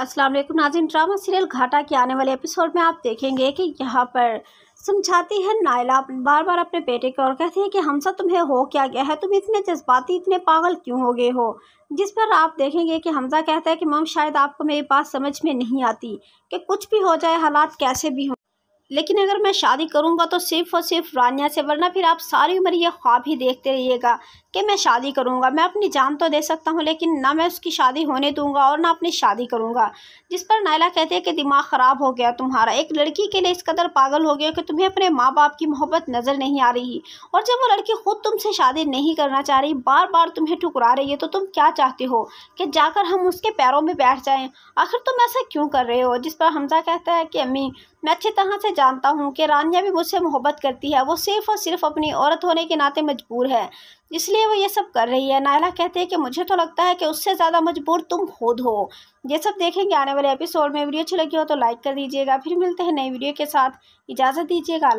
असलम नाजिम नाजिन drama serial घाटा के आने वाले एपिसोड में आप देखेंगे कि यहाँ पर समझाती है नायला बार बार अपने बेटे को और कहती है कि हमसा तुम्हें हो क्या गया है तुम इतने जज्बाती इतने पागल क्यों हो गए हो जिस पर आप देखेंगे कि हमजा कहता है कि मम शायद आपको मेरी बात समझ में नहीं आती कि कुछ भी हो जाए हालात कैसे भी हों लेकिन अगर मैं शादी करूंगा तो सिर्फ और सिर्फ रानिया से वरना फिर आप सारी उम्र ये ख्वाब ही देखते रहिएगा कि मैं शादी करूँगा मैं अपनी जान तो दे सकता हूँ लेकिन ना मैं उसकी शादी होने दूँगा और ना अपनी शादी करूँगा जिस पर नायला कहते हैं कि दिमाग ख़राब हो गया तुम्हारा एक लड़की के लिए इस कदर पागल हो गया कि तुम्हें अपने माँ बाप की मोहब्बत नज़र नहीं आ रही और जब वो लड़की ख़ुद तुमसे शादी नहीं करना चाह रही बार बार तुम्हें ठुकरा रही है तो तुम क्या चाहते हो कि जाकर हम उसके पैरों में बैठ जाएँ आखिर तुम ऐसा क्यों कर रहे हो जिस पर हमजा कहता है कि अम्मी मैं अच्छी तरह से जानता हूँ कि रानिया भी मुझसे मोहब्बत करती है वो सिर्फ और सिर्फ अपनी औरत होने के नाते मजबूर है इसलिए वो ये सब कर रही है नायला कहते हैं कि मुझे तो लगता है कि उससे ज़्यादा मजबूर तुम खुद हो ये सब देखेंगे आने वाले एपिसोड में वीडियो अच्छी लगी हो तो लाइक कर दीजिएगा फिर मिलते हैं नई वीडियो के साथ इजाज़त दीजिएगा